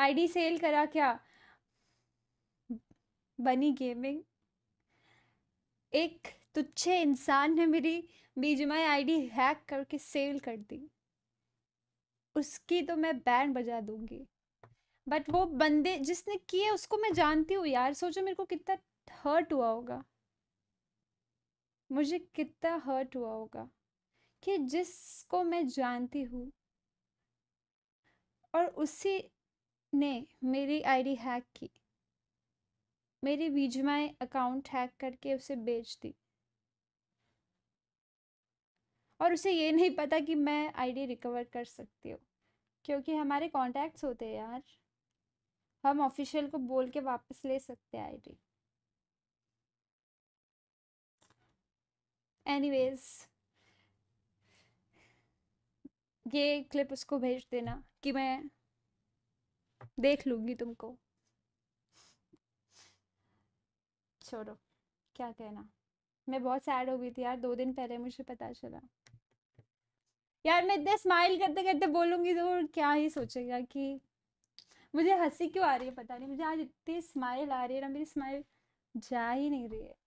ID cell करा क्या बनी गेमिंग एक तुच्छे इंसान ने मेरी बीजमाई आईडी हैक करके सेल कर दी उसकी तो मैं बैन बजा दूंगी बट वो बंदे जिसने किए उसको मैं जानती हूँ यार सोचो मेरे को कितना हर्ट हुआ होगा मुझे कितना हर्ट हुआ होगा कि जिसको मैं जानती हूँ और उसी ने मेरी आईडी हैक की मेरी वीजमाए अकाउंट हैक करके उसे बेच दी और उसे ये नहीं पता कि मैं आईडी रिकवर कर सकती हूँ क्योंकि हमारे कॉन्टैक्ट्स होते हैं यार हम ऑफिशियल को बोल के वापस ले सकते हैं आईडी एनीवेज ये क्लिप उसको भेज देना कि मैं देख लूंगी तुमको छोड़ो क्या कहना मैं बहुत सैड हो गई थी यार दो दिन पहले मुझे पता चला यार मैं इतने स्माइल करते करते बोलूंगी तो क्या ही सोचेगा कि मुझे हंसी क्यों आ रही है पता नहीं मुझे आज इतनी स्माइल आ रही है ना मेरी स्माइल जा ही नहीं रही है